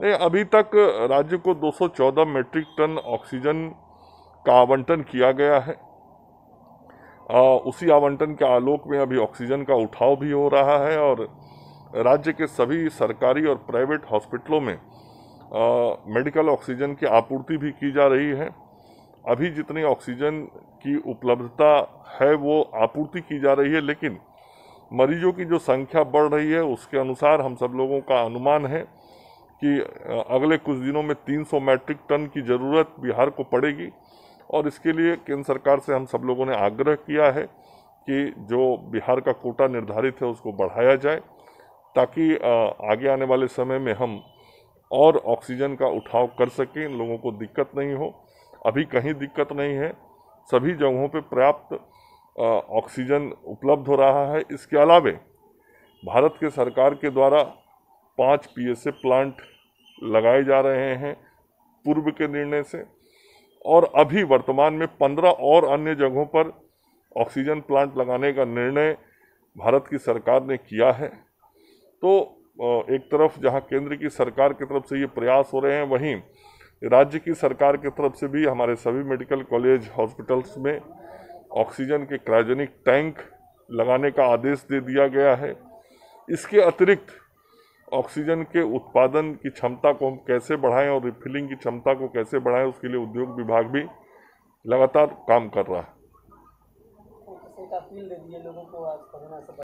नहीं अभी तक राज्य को 214 मेट्रिक टन ऑक्सीजन का आवंटन किया गया है आ, उसी आवंटन के आलोक में अभी ऑक्सीजन का उठाव भी हो रहा है और राज्य के सभी सरकारी और प्राइवेट हॉस्पिटलों में आ, मेडिकल ऑक्सीजन की आपूर्ति भी की जा रही है अभी जितनी ऑक्सीजन की उपलब्धता है वो आपूर्ति की जा रही है लेकिन मरीजों की जो संख्या बढ़ रही है उसके अनुसार हम सब लोगों का अनुमान है कि अगले कुछ दिनों में 300 मैट्रिक टन की ज़रूरत बिहार को पड़ेगी और इसके लिए केंद्र सरकार से हम सब लोगों ने आग्रह किया है कि जो बिहार का कोटा निर्धारित है उसको बढ़ाया जाए ताकि आगे आने वाले समय में हम और ऑक्सीजन का उठाव कर सकें लोगों को दिक्कत नहीं हो अभी कहीं दिक्कत नहीं है सभी जगहों पर पर्याप्त ऑक्सीजन उपलब्ध हो रहा है इसके अलावे भारत के सरकार के द्वारा पाँच पीएसए प्लांट लगाए जा रहे हैं पूर्व के निर्णय से और अभी वर्तमान में पंद्रह और अन्य जगहों पर ऑक्सीजन प्लांट लगाने का निर्णय भारत की सरकार ने किया है तो एक तरफ जहां केंद्र की सरकार की तरफ से ये प्रयास हो रहे हैं वहीं राज्य की सरकार की तरफ से भी हमारे सभी मेडिकल कॉलेज हॉस्पिटल्स में ऑक्सीजन के क्रायोजेनिक टैंक लगाने का आदेश दे दिया गया है इसके अतिरिक्त ऑक्सीजन के उत्पादन की क्षमता को हम कैसे बढ़ाएं और रिफिलिंग की क्षमता को कैसे बढ़ाएं उसके लिए उद्योग विभाग भी लगातार काम कर रहा है तो